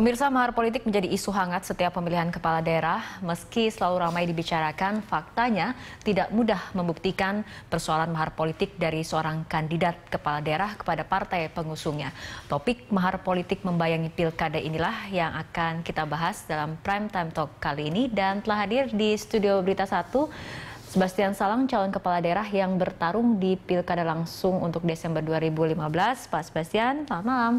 Pemirsa mahar politik menjadi isu hangat setiap pemilihan kepala daerah. Meski selalu ramai dibicarakan, faktanya tidak mudah membuktikan persoalan mahar politik dari seorang kandidat kepala daerah kepada partai pengusungnya. Topik mahar politik membayangi pilkada inilah yang akan kita bahas dalam Prime Time Talk kali ini dan telah hadir di studio Berita 1 Sebastian Salang, calon kepala daerah yang bertarung di pilkada langsung untuk Desember 2015. Pak Sebastian, selamat malam.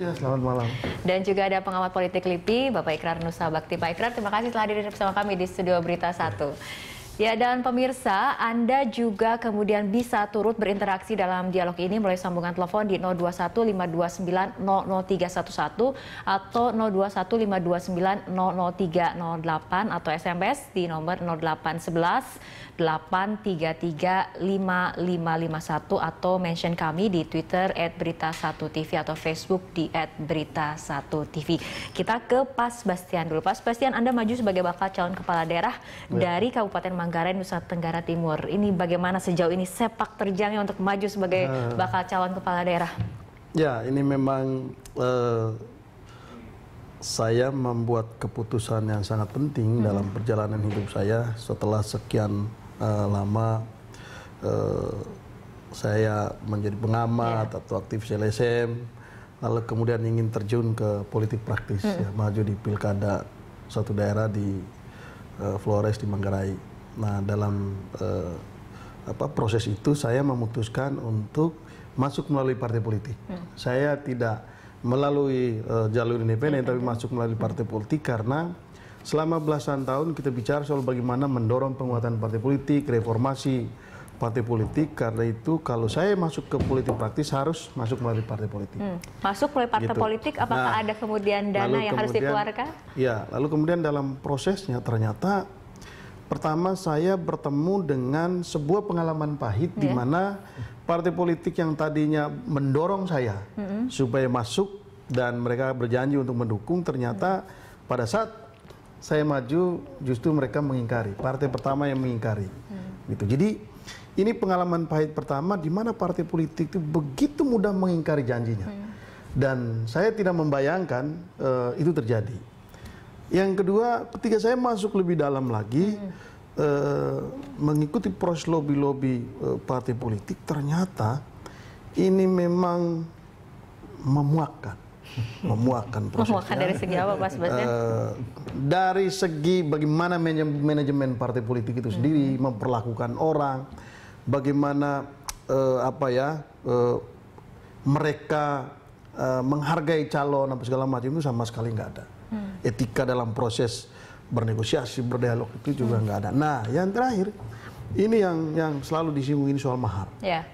Ya, selamat malam. Dan juga ada pengamat politik LIPI, Bapak Ikrar Nusa Bakti. Pak Ikrar, terima kasih telah hadir bersama kami di Studio Berita 1. Ya dan pemirsa, Anda juga kemudian bisa turut berinteraksi dalam dialog ini melalui sambungan telepon di 0215290311 atau 0215290308 atau SMS di nomor 0811 833 atau mention kami di Twitter @berita1tv atau Facebook di @berita1tv. Kita ke Pas Bastian dulu. Pas Bastian Anda maju sebagai bakal calon kepala daerah iya. dari Kabupaten Manggarai Nusa Tenggara Timur. Ini bagaimana sejauh ini sepak terjangnya untuk maju sebagai eh. bakal calon kepala daerah? Ya, ini memang uh, saya membuat keputusan yang sangat penting hmm. dalam perjalanan hidup saya setelah sekian uh, lama uh, saya menjadi pengamat yeah. atau aktivis LSM lalu kemudian ingin terjun ke politik praktis hmm. ya, maju di pilkada satu daerah di uh, Flores di Manggarai. Nah, dalam eh, apa proses itu saya memutuskan untuk masuk melalui partai politik. Hmm. Saya tidak melalui eh, jalur independen hmm. tapi masuk melalui partai politik karena selama belasan tahun kita bicara soal bagaimana mendorong penguatan partai politik, reformasi partai politik. Karena itu kalau saya masuk ke politik praktis harus masuk melalui partai politik. Hmm. Masuk melalui partai gitu. politik apakah nah, ada kemudian dana yang kemudian, harus dikeluarkan? Ya, lalu kemudian dalam prosesnya ternyata Pertama saya bertemu dengan sebuah pengalaman pahit yeah. di ya. mana partai politik yang tadinya mendorong saya mm-hmm. supaya masuk dan mereka berjanji untuk mendukung ternyata mm-hmm. pada saat saya maju justru mereka mengingkari. Partai pertama yang mengingkari. mm Gitu. Jadi ini pengalaman pahit pertama di mana partai politik itu begitu mudah mengingkari janjinya. mm Dan saya tidak membayangkan uh, itu terjadi yang kedua, ketika saya masuk lebih dalam lagi, hmm. eh, mengikuti proses lobby-lobby eh, partai politik, ternyata ini memang memuakkan. Memuakkan prosesnya. Memuakkan dari segi apa, Pak Sebastian? Eh, dari segi bagaimana manajemen partai politik itu hmm. sendiri, hmm. memperlakukan orang, bagaimana eh, apa ya, eh, mereka eh, menghargai calon, apa segala macam itu sama sekali nggak ada hmm. etika dalam proses bernegosiasi berdialog itu juga hmm. nggak hmm. ada nah yang terakhir ini yang yang selalu disinggung ini soal mahar yeah.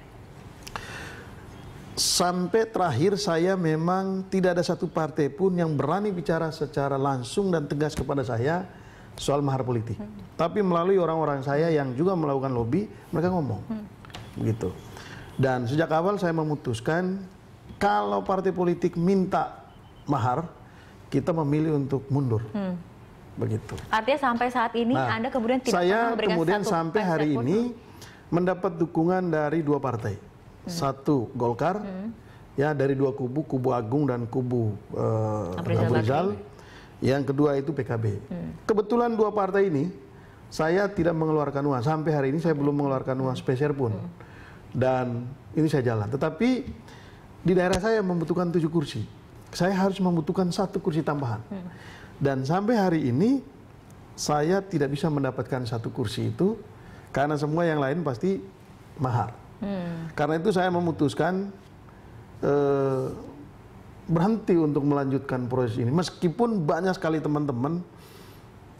sampai terakhir saya memang tidak ada satu partai pun yang berani bicara secara langsung dan tegas kepada saya soal mahar politik hmm. tapi melalui orang-orang saya hmm. yang juga melakukan lobby mereka ngomong hmm. begitu dan sejak awal saya memutuskan kalau partai politik minta mahar kita memilih untuk mundur. Hmm. Begitu. Artinya sampai saat ini nah, Anda kemudian tidak saya memberikan kemudian satu sampai hari ini mendapat dukungan dari dua partai. Hmm. Satu Golkar hmm. ya dari dua kubu, kubu Agung dan kubu uh, Abu Rizal. Yang kedua itu PKB. Hmm. Kebetulan dua partai ini saya tidak mengeluarkan uang. Sampai hari ini saya belum mengeluarkan uang spesial pun. Dan ini saya jalan. Tetapi di daerah saya membutuhkan tujuh kursi saya harus membutuhkan satu kursi tambahan. Hmm. Dan sampai hari ini saya tidak bisa mendapatkan satu kursi itu karena semua yang lain pasti mahal. Hmm. Karena itu saya memutuskan eh, berhenti untuk melanjutkan proses ini. Meskipun banyak sekali teman-teman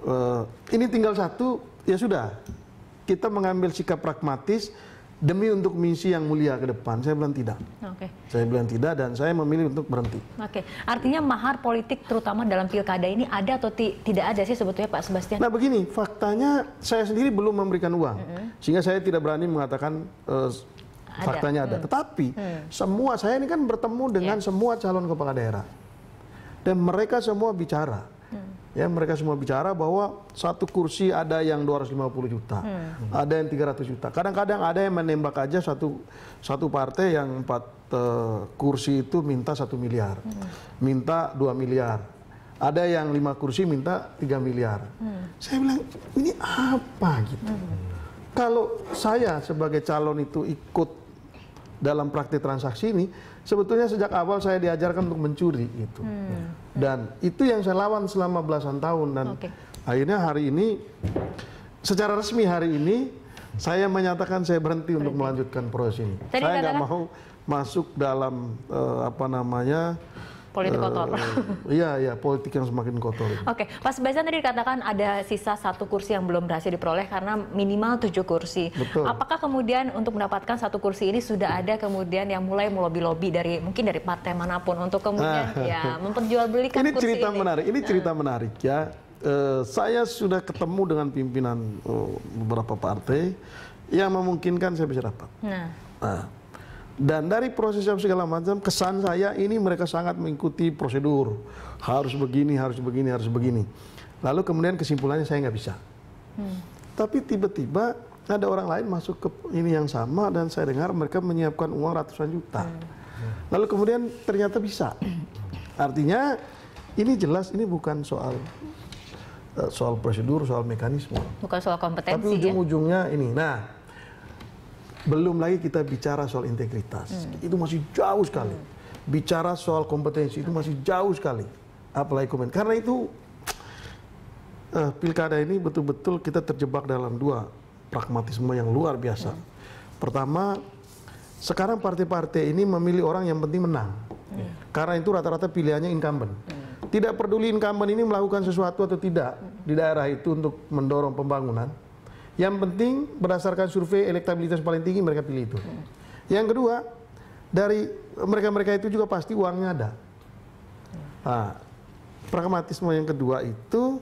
eh, ini tinggal satu ya sudah kita mengambil sikap pragmatis demi untuk misi yang mulia ke depan, saya bilang tidak. Okay. Saya bilang tidak dan saya memilih untuk berhenti. Oke, okay. artinya mahar politik terutama dalam pilkada ini ada atau tidak ada sih sebetulnya Pak Sebastian? Nah begini, faktanya saya sendiri belum memberikan uang, mm -hmm. sehingga saya tidak berani mengatakan uh, ada. faktanya ada. Hmm. Tetapi hmm. semua saya ini kan bertemu dengan yeah. semua calon kepala daerah dan mereka semua bicara. Hmm ya mereka semua bicara bahwa satu kursi ada yang 250 juta, hmm. ada yang 300 juta. Kadang-kadang ada yang menembak aja satu satu partai yang empat uh, kursi itu minta satu miliar, hmm. minta 2 miliar. Ada yang lima kursi minta 3 miliar. Hmm. Saya bilang ini apa gitu. Hmm. Kalau saya sebagai calon itu ikut dalam praktik transaksi ini sebetulnya sejak awal saya diajarkan untuk mencuri gitu hmm. Ya. dan itu yang saya lawan selama belasan tahun dan okay. akhirnya hari ini secara resmi hari ini saya menyatakan saya berhenti, berhenti. untuk melanjutkan proses ini Tadi saya nggak mau masuk dalam uh, apa namanya politik eh, kotor. Uh, iya, iya, politik yang semakin kotor. Oke, okay. Mas tadi dikatakan ada sisa satu kursi yang belum berhasil diperoleh karena minimal tujuh kursi. Betul. Apakah kemudian untuk mendapatkan satu kursi ini sudah ada kemudian yang mulai melobi-lobi dari mungkin dari partai manapun untuk kemudian ah. ya memperjualbelikan kursi ini Ini cerita menarik. Ini ah. cerita menarik ya. Uh, saya sudah ketemu dengan pimpinan uh, beberapa partai yang memungkinkan saya bisa dapat. Nah. nah dan dari proses yang segala macam, kesan saya ini mereka sangat mengikuti prosedur. Harus begini, harus begini, harus begini. Lalu kemudian kesimpulannya saya nggak bisa. Hmm. Tapi tiba-tiba ada orang lain masuk ke ini yang sama dan saya dengar mereka menyiapkan uang ratusan juta. Hmm. Ya. Lalu kemudian ternyata bisa. Artinya ini jelas ini bukan soal eh, soal prosedur, soal mekanisme. Bukan soal kompetensi. Tapi ya. ujung-ujungnya ya? ini. Nah, belum lagi kita bicara soal integritas. Hmm. Itu masih jauh sekali. Hmm. Bicara soal kompetensi itu masih jauh sekali. Apalagi komen. Karena itu uh, pilkada ini betul-betul kita terjebak dalam dua pragmatisme yang luar biasa. Hmm. Pertama, sekarang partai-partai ini memilih orang yang penting menang. Hmm. Iya. Karena itu rata-rata pilihannya incumbent. Hmm. Tidak peduli incumbent ini melakukan sesuatu atau tidak hmm. di daerah itu untuk mendorong pembangunan yang penting berdasarkan survei elektabilitas paling tinggi mereka pilih itu. Yang kedua, dari mereka-mereka itu juga pasti uangnya ada. Nah, pragmatisme yang kedua itu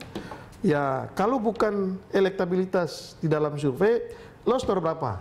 ya kalau bukan elektabilitas di dalam survei, lo store berapa?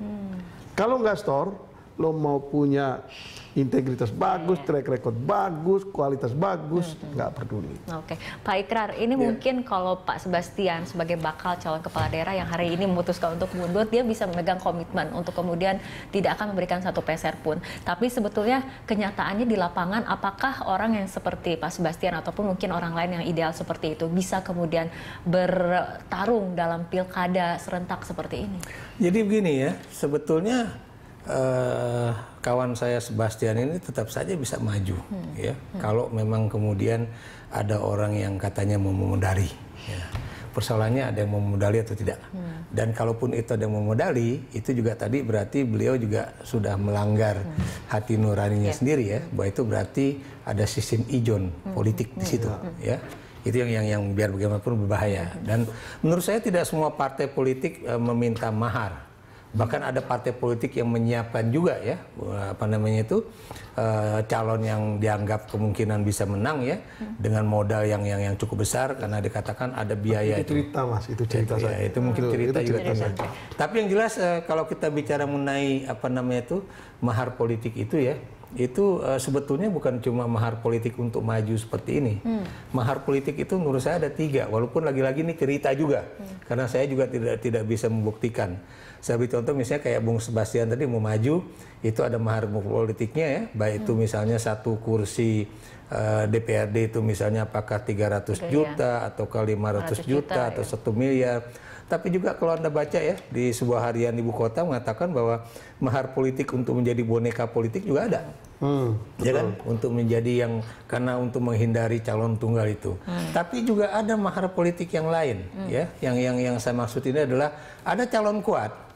Hmm. Kalau nggak store, lo mau punya integritas bagus, yeah. track record bagus, kualitas bagus, nggak hmm. peduli. Oke, okay. Pak Ikrar, ini yeah. mungkin kalau Pak Sebastian sebagai bakal calon kepala daerah yang hari ini memutuskan untuk mundur, dia bisa memegang komitmen untuk kemudian tidak akan memberikan satu peser pun. Tapi sebetulnya kenyataannya di lapangan, apakah orang yang seperti Pak Sebastian ataupun mungkin orang lain yang ideal seperti itu bisa kemudian bertarung dalam pilkada serentak seperti ini? Jadi begini ya, sebetulnya eh, kawan saya Sebastian ini tetap saja bisa maju, hmm. ya. Hmm. Kalau memang kemudian ada orang yang katanya mau memodali, ya. persoalannya ada yang mau memodali atau tidak. Hmm. Dan kalaupun itu ada yang memodali, itu juga tadi berarti beliau juga sudah melanggar hmm. hati nuraninya yeah. sendiri ya. Bahwa itu berarti ada sistem ijon hmm. politik hmm. di situ, hmm. ya itu yang yang yang biar bagaimanapun berbahaya dan menurut saya tidak semua partai politik e, meminta mahar bahkan ada partai politik yang menyiapkan juga ya apa namanya itu e, calon yang dianggap kemungkinan bisa menang ya dengan modal yang yang yang cukup besar karena dikatakan ada biaya itu, itu cerita mas itu cerita ya, saja. itu mungkin cerita juga cerita saja. tapi yang jelas e, kalau kita bicara mengenai apa namanya itu mahar politik itu ya itu e, sebetulnya bukan cuma mahar politik untuk maju seperti ini. Hmm. Mahar politik itu menurut saya ada tiga, walaupun lagi-lagi ini cerita juga, hmm. karena saya juga tidak tidak bisa membuktikan. Saya beri contoh misalnya kayak Bung Sebastian tadi mau maju, itu ada mahar politiknya ya, baik itu hmm. misalnya satu kursi uh, eh, DPRD itu misalnya apakah 300 Oke, juta ya. ke 500 juta, juta atau iya. satu miliar. Tapi juga kalau Anda baca ya di sebuah harian ibu kota mengatakan bahwa mahar politik untuk menjadi boneka politik juga ada. Hmm, ya kan? Untuk menjadi yang karena untuk menghindari calon tunggal itu. Hmm. Tapi juga ada mahar politik yang lain hmm. ya. Yang yang yang saya maksud ini adalah ada calon kuat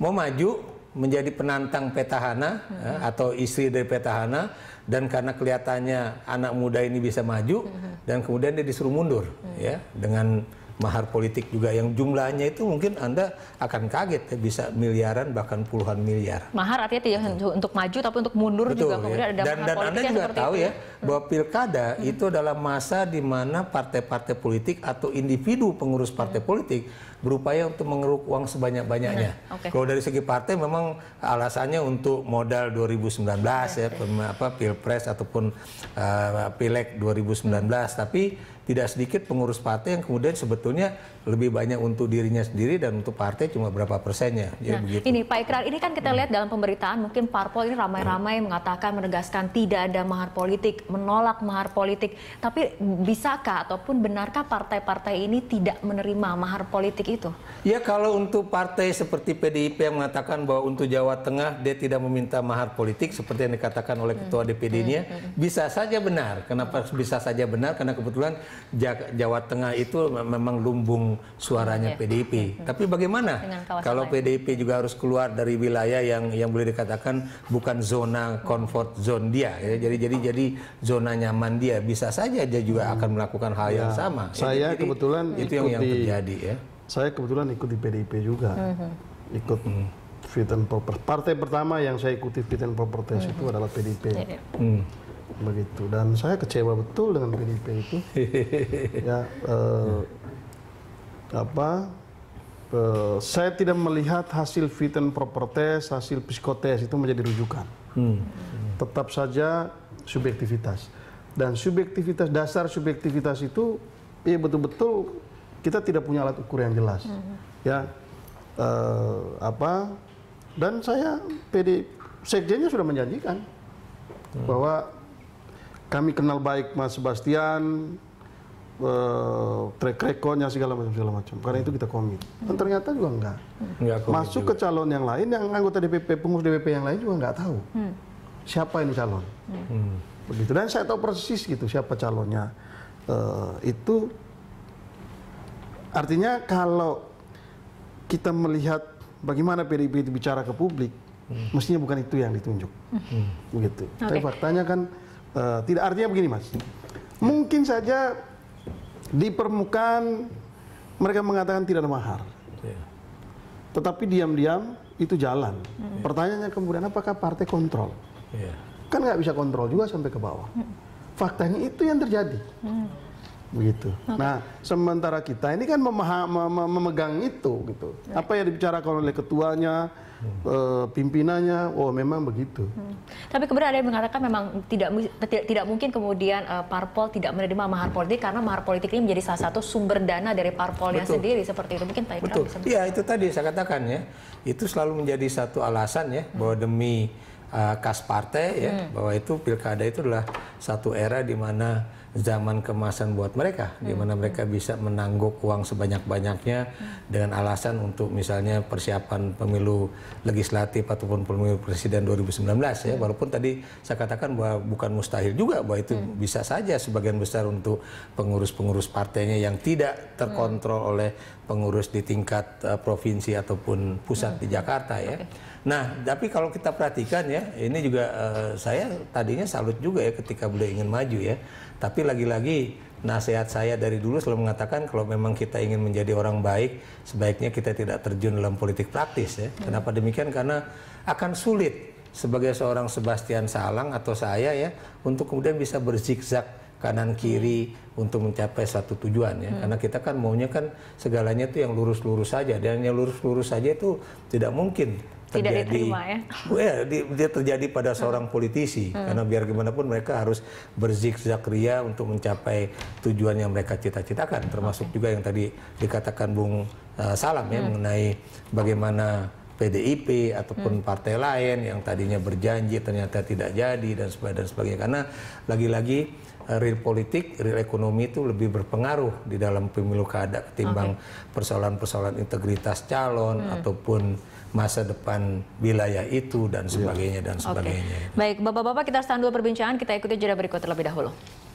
mau maju menjadi penantang petahana hmm. ya, atau istri dari petahana dan karena kelihatannya anak muda ini bisa maju hmm. dan kemudian dia disuruh mundur hmm. ya dengan mahar politik juga yang jumlahnya itu mungkin Anda akan kaget ya, bisa miliaran bahkan puluhan miliar. Mahar artinya tidak hmm. untuk maju tapi untuk mundur Betul, juga kemudian ya. ada dan, dan Anda juga tahu itu. ya, ya. bahwa hmm. pilkada hmm. itu adalah masa di mana partai-partai politik atau individu pengurus hmm. partai hmm. politik berupaya untuk mengeruk uang sebanyak-banyaknya. Hmm. Okay. Kalau dari segi partai memang alasannya untuk modal 2019 okay. ya apa pilpres ataupun uh, pileg 2019 hmm. tapi tidak sedikit pengurus partai yang kemudian sebetulnya lebih banyak untuk dirinya sendiri dan untuk partai cuma berapa persennya. ya nah, begitu. Ini Pak Ikrar, ini kan kita hmm. lihat dalam pemberitaan mungkin parpol ini ramai-ramai hmm. mengatakan menegaskan tidak ada mahar politik, menolak mahar politik. Tapi bisakah ataupun benarkah partai-partai ini tidak menerima mahar politik itu? Ya kalau untuk partai seperti PDIP yang mengatakan bahwa untuk Jawa Tengah dia tidak meminta mahar politik seperti yang dikatakan oleh hmm. ketua DPD-nya, hmm. bisa saja benar. Kenapa bisa saja benar? Karena kebetulan Jawa Tengah itu memang lumbung suaranya yeah. PDIP. Hmm. Tapi bagaimana kalau lain. PDIP juga harus keluar dari wilayah yang yang boleh dikatakan bukan zona comfort zone dia ya. Jadi jadi jadi zona nyaman dia bisa saja dia juga hmm. akan melakukan hal ya. yang sama. Ya, saya jadi, kebetulan itu yang, yang terjadi ya. Saya kebetulan ikut di PDIP juga. Hmm. Ikut hmm. fit and proper. Partai pertama yang saya ikuti fit and proper test hmm. itu adalah PDIP. Yeah. Iya. Hmm begitu dan saya kecewa betul dengan PDIP itu ya uh, apa eh, saya tidak melihat hasil fit and proper test, hasil psikotes itu menjadi rujukan. Hmm. Tetap saja subjektivitas. Dan subjektivitas dasar subjektivitas itu ya betul-betul kita tidak punya alat ukur yang jelas. Hmm. Ya eh, apa dan saya PD sekjennya sudah menjanjikan hmm. bahwa kami kenal baik Mas Sebastian, Eh, track recordnya segala macam segala macam. Karena itu kita komit. Dan ternyata juga enggak. enggak Masuk juga. ke calon yang lain yang anggota DPP, pengurus DPP yang lain juga enggak tahu. Hmm. Siapa ini calon? Hmm. Begitu. Dan saya tahu persis gitu siapa calonnya. Uh, itu artinya kalau kita melihat bagaimana PDIP itu bicara ke publik, hmm. mestinya bukan itu yang ditunjuk. Hmm. Begitu. Okay. Tapi faktanya kan uh, tidak artinya begini, Mas. Ya. Mungkin saja di permukaan mereka mengatakan tidak ada mahar. Iya. Tetapi diam-diam itu jalan. Iya. Pertanyaannya kemudian apakah partai kontrol? Iya. Kan nggak bisa kontrol juga sampai ke bawah. Faktanya itu yang terjadi. Begitu. Nah, sementara kita ini kan memegang itu gitu. Ya. Apa yang dibicarakan oleh ketuanya, hmm. Eh, pimpinannya oh memang begitu. Hmm. Tapi kemudian ada yang mengatakan memang tidak tidak, tidak mungkin kemudian uh, parpol tidak menerima mahar politik karena mahar politik ini menjadi salah satu sumber dana dari parpolnya sendiri seperti itu. Mungkin Pak Betul. bisa. Iya, itu tadi saya katakan ya. Itu selalu menjadi satu alasan ya hmm. bahwa demi uh, kas partai ya hmm. bahwa itu pilkada itu adalah satu era di mana zaman kemasan buat mereka, hmm. di mana hmm. mereka bisa menangguk uang sebanyak-banyaknya hmm. dengan alasan untuk misalnya persiapan pemilu legislatif ataupun pemilu presiden 2019 ya. hmm. ya, walaupun tadi saya katakan bahwa bukan mustahil juga bahwa itu hmm. bisa saja sebagian besar untuk pengurus-pengurus partainya yang tidak terkontrol hmm. oleh pengurus di tingkat uh, provinsi ataupun pusat hmm. di Jakarta ya. Okay. Nah, tapi kalau kita perhatikan ya, ini juga uh, saya tadinya salut juga ya ketika beliau ingin maju ya. Tapi lagi-lagi nasihat saya dari dulu selalu mengatakan kalau memang kita ingin menjadi orang baik, sebaiknya kita tidak terjun dalam politik praktis ya. Hmm. Kenapa demikian? Karena akan sulit sebagai seorang Sebastian Salang atau saya ya untuk kemudian bisa berzigzag kanan kiri untuk mencapai satu tujuan ya. Hmm. Karena kita kan maunya kan segalanya itu yang lurus-lurus saja dan yang lurus-lurus saja itu tidak mungkin terjadi tidak diterima, ya? well, eh, di, dia terjadi pada hmm. seorang hmm. politisi hmm. karena biar gimana pun mereka harus berzigzag ria untuk mencapai tujuan yang mereka cita-citakan termasuk okay. juga yang tadi dikatakan Bung uh, Salam ya hmm. ya mengenai bagaimana PDIP ataupun hmm. partai lain yang tadinya berjanji ternyata tidak jadi dan sebagainya dan sebagainya karena lagi-lagi eh, real politik, real ekonomi itu lebih berpengaruh di dalam pemilu kada ketimbang persoalan-persoalan okay. integritas calon hmm. ataupun masa depan wilayah itu dan iya. sebagainya dan sebagainya. Okay. Baik, Bapak-bapak kita harus perbincangan, kita ikuti jeda berikut terlebih dahulu.